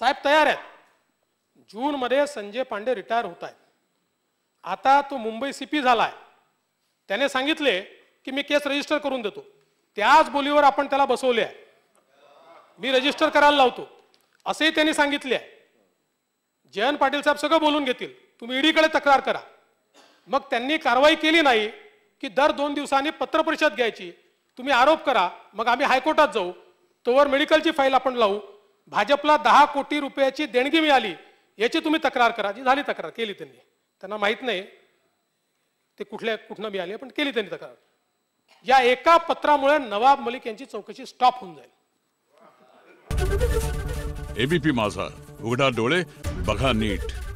साहेब तयार आहेत जूनमध्ये संजय पांडे रिटायर होत आहेत आता तो मुंबई सीपी पी झाला आहे त्याने सांगितले की मी केस रजिस्टर करून देतो त्याच बोलीवर आपण त्याला बसवले आहे मी रजिस्टर करायला लावतो असंही त्यांनी सांगितले आहे जयंत पाटील साहेब सगळं बोलून घेतील तुम्ही ईडीकडे तक्रार करा मग त्यांनी कारवाई केली नाही की दर दोन दिवसांनी पत्रपरिषद घ्यायची तुम्ही आरोप करा मग आम्ही हायकोर्टात जाऊ तोवर मेडिकलची फाईल आपण लावू भाजपला दहा कोटी रुपयाची देणगी मिळाली याची तुम्ही तक्रार करा जी झाली तक्रार केली त्यांनी त्यांना माहीत नाही ते कुठल्या कुठनं मिळाली पण केली त्यांनी तक्रार या एका पत्रामुळे नवाब मलिक यांची चौकशी स्टॉप होऊन जाईल एबीपी माझा उघडा डोळे बघा नीट